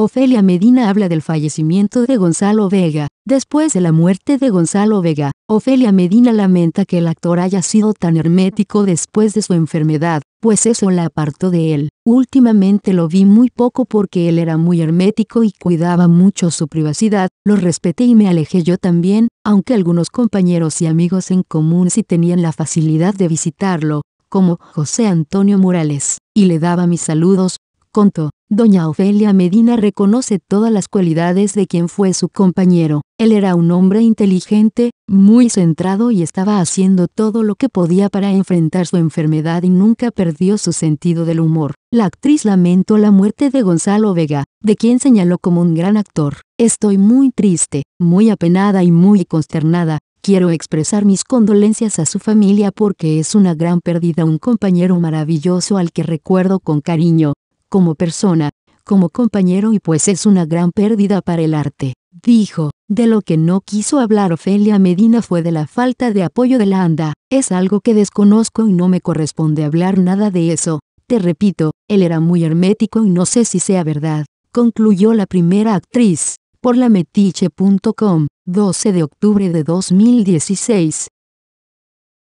Ofelia Medina habla del fallecimiento de Gonzalo Vega. Después de la muerte de Gonzalo Vega, Ofelia Medina lamenta que el actor haya sido tan hermético después de su enfermedad, pues eso la apartó de él. Últimamente lo vi muy poco porque él era muy hermético y cuidaba mucho su privacidad, lo respeté y me alejé yo también, aunque algunos compañeros y amigos en común sí tenían la facilidad de visitarlo, como José Antonio Morales, y le daba mis saludos, Conto, doña Ofelia Medina reconoce todas las cualidades de quien fue su compañero. Él era un hombre inteligente, muy centrado y estaba haciendo todo lo que podía para enfrentar su enfermedad y nunca perdió su sentido del humor. La actriz lamentó la muerte de Gonzalo Vega, de quien señaló como un gran actor. Estoy muy triste, muy apenada y muy consternada, Quiero expresar mis condolencias a su familia porque es una gran pérdida un compañero maravilloso al que recuerdo con cariño, como persona, como compañero y pues es una gran pérdida para el arte, dijo. De lo que no quiso hablar Ofelia Medina fue de la falta de apoyo de la ANDA, es algo que desconozco y no me corresponde hablar nada de eso. Te repito, él era muy hermético y no sé si sea verdad, concluyó la primera actriz, por la metiche.com, 12 de octubre de 2016.